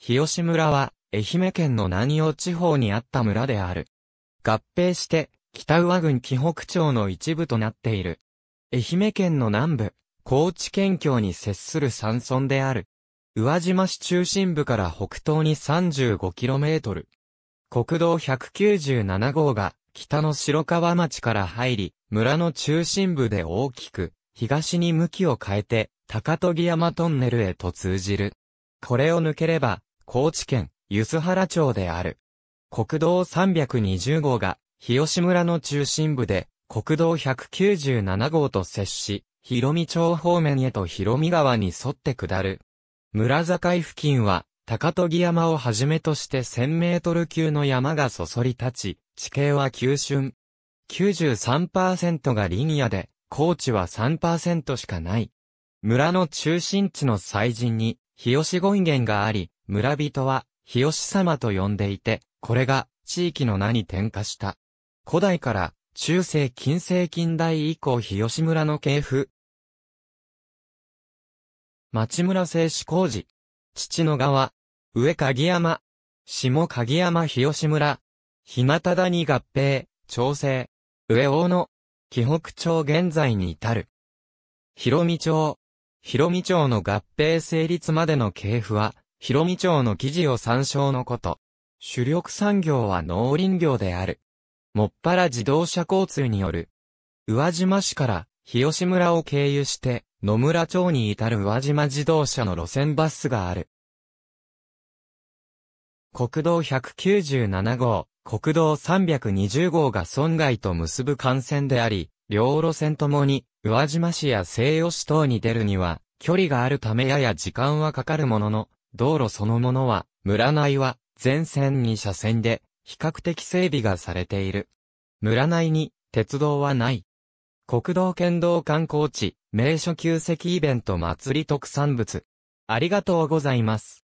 日吉村は、愛媛県の南洋地方にあった村である。合併して、北上郡紀北町の一部となっている。愛媛県の南部、高知県境に接する山村である。宇和島市中心部から北東に 35km。国道197号が北の白川町から入り、村の中心部で大きく東に向きを変えて高木山トンネルへと通じる。これを抜ければ高知県、す原町である。国道320号が、日吉村の中心部で、国道197号と接し、広見町方面へと広見川に沿って下る。村境付近は、高木山をはじめとして1000メートル級の山がそそり立ち、地形は急峻。93%がリニアで、高地は3%しかない。村の中心地の祭神に、日吉権現があり、村人は、日吉様と呼んでいて、これが、地域の名に転化した。古代から、中世近世近代以降日吉村の系譜。町村製紙工事。父の川。上鍵山。下鍵山日吉村。日向谷合併、調整。上大野。紀北町現在に至る。広見町。広見町の合併成立までの系譜は、広見町の記事を参照のこと。主力産業は農林業である。もっぱら自動車交通による。宇和島市から日吉村を経由して野村町に至る宇和島自動車の路線バスがある。国道197号、国道320号が村外と結ぶ幹線であり、両路線ともに、宇和島市や西予市等に出るには、距離があるためやや時間はかかるものの、道路そのものは、村内は、全線に車線で、比較的整備がされている。村内に、鉄道はない。国道県道観光地、名所旧跡イベント祭り特産物。ありがとうございます。